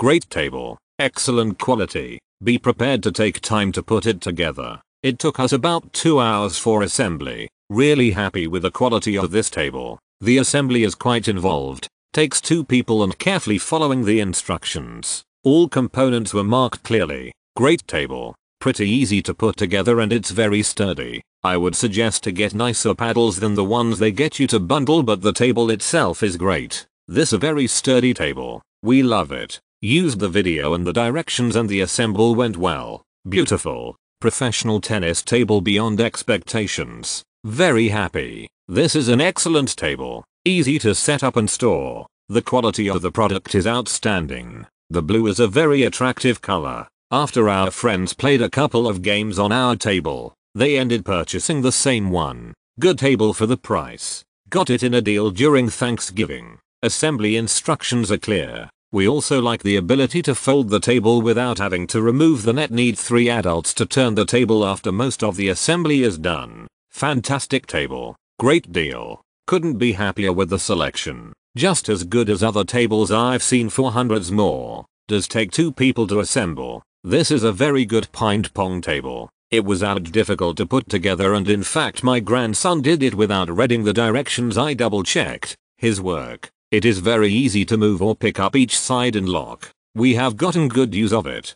Great table, excellent quality, be prepared to take time to put it together. It took us about 2 hours for assembly, really happy with the quality of this table. The assembly is quite involved, takes 2 people and carefully following the instructions. All components were marked clearly. Great table, pretty easy to put together and it's very sturdy. I would suggest to get nicer paddles than the ones they get you to bundle but the table itself is great. This a very sturdy table. We love it. Used the video and the directions and the assemble went well. Beautiful. Professional tennis table beyond expectations. Very happy. This is an excellent table. Easy to set up and store. The quality of the product is outstanding. The blue is a very attractive color. After our friends played a couple of games on our table, they ended purchasing the same one. Good table for the price. Got it in a deal during Thanksgiving. Assembly instructions are clear. We also like the ability to fold the table without having to remove the net need 3 adults to turn the table after most of the assembly is done. Fantastic table. Great deal. Couldn't be happier with the selection. Just as good as other tables I've seen for hundreds more. Does take two people to assemble. This is a very good ping pong table. It was out difficult to put together and in fact my grandson did it without reading the directions I double checked. His work. It is very easy to move or pick up each side and lock. We have gotten good use of it.